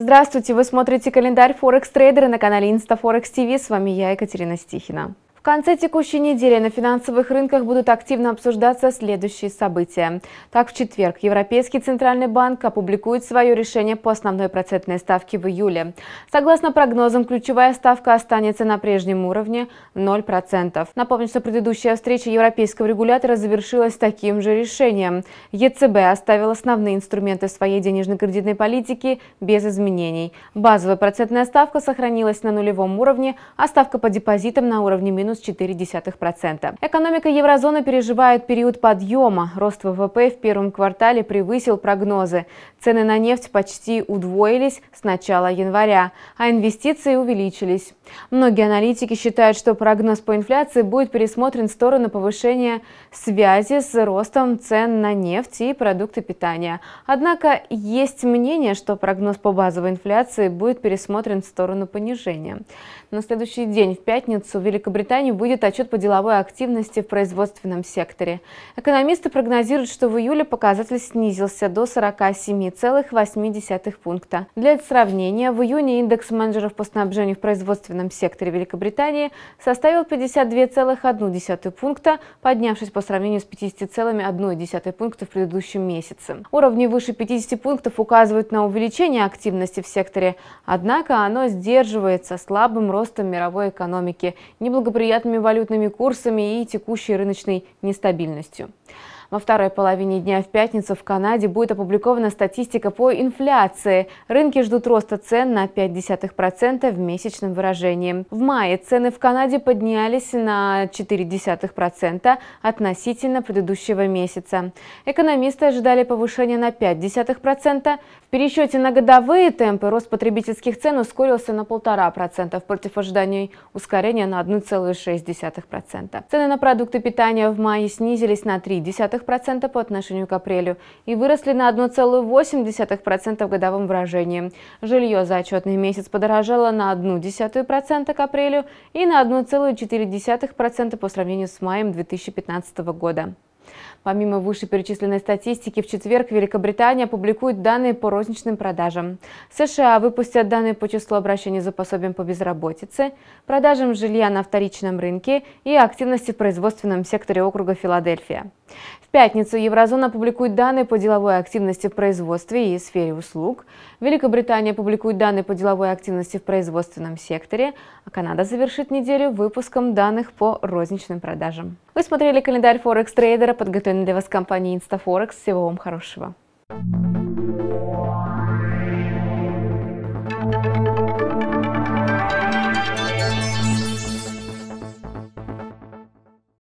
Здравствуйте! Вы смотрите календарь Форекс Трейдера на канале InstaForex TV. С вами я, Екатерина Стихина. В конце текущей недели на финансовых рынках будут активно обсуждаться следующие события. Так, в четверг Европейский Центральный банк опубликует свое решение по основной процентной ставке в июле. Согласно прогнозам, ключевая ставка останется на прежнем уровне 0%. Напомню, что предыдущая встреча европейского регулятора завершилась таким же решением. ЕЦБ оставил основные инструменты своей денежно-кредитной политики без изменений. Базовая процентная ставка сохранилась на нулевом уровне, а ставка по депозитам на уровне минус минус 0,4%. Экономика еврозоны переживает период подъема. Рост ВВП в первом квартале превысил прогнозы. Цены на нефть почти удвоились с начала января, а инвестиции увеличились. Многие аналитики считают, что прогноз по инфляции будет пересмотрен в сторону повышения связи с ростом цен на нефть и продукты питания. Однако есть мнение, что прогноз по базовой инфляции будет пересмотрен в сторону понижения. На следующий день, в пятницу, Великобритания заседании будет отчет по деловой активности в производственном секторе. Экономисты прогнозируют, что в июле показатель снизился до 47,8 пункта. Для сравнения, в июне индекс менеджеров по снабжению в производственном секторе Великобритании составил 52,1 пункта, поднявшись по сравнению с 50,1 пункта в предыдущем месяце. Уровни выше 50 пунктов указывают на увеличение активности в секторе, однако оно сдерживается слабым ростом мировой экономики, неблагоприятным неприятными валютными курсами и текущей рыночной нестабильностью. Во второй половине дня в пятницу в Канаде будет опубликована статистика по инфляции. Рынки ждут роста цен на 0,5% в месячном выражении. В мае цены в Канаде поднялись на 0,4% относительно предыдущего месяца. Экономисты ожидали повышения на 0,5%. В пересчете на годовые темпы рост потребительских цен ускорился на 1,5% против ожиданий ускорения на 1,6%. Цены на продукты питания в мае снизились на 0,3%. 0,2% по отношению к апрелю и выросли на 1,8% в годовом выражении. Жилье за отчетный месяц подорожало на 0,1% к апрелю и на 1,4% по сравнению с маем 2015 года. Помимо вышеперечисленной статистики, в четверг Великобритания публикует данные по розничным продажам. США выпустят данные по числу обращений за пособием по безработице, продажам жилья на вторичном рынке и активности в производственном секторе округа Филадельфия. В пятницу Еврозона публикует данные по деловой активности в производстве и сфере услуг. Великобритания публикует данные по деловой активности в производственном секторе, а Канада завершит неделю выпуском данных по розничным продажам. Вы смотрели календарь Форекс Трейдера, подготовленный для вас компанией InstaForex. Всего вам хорошего! Thank you.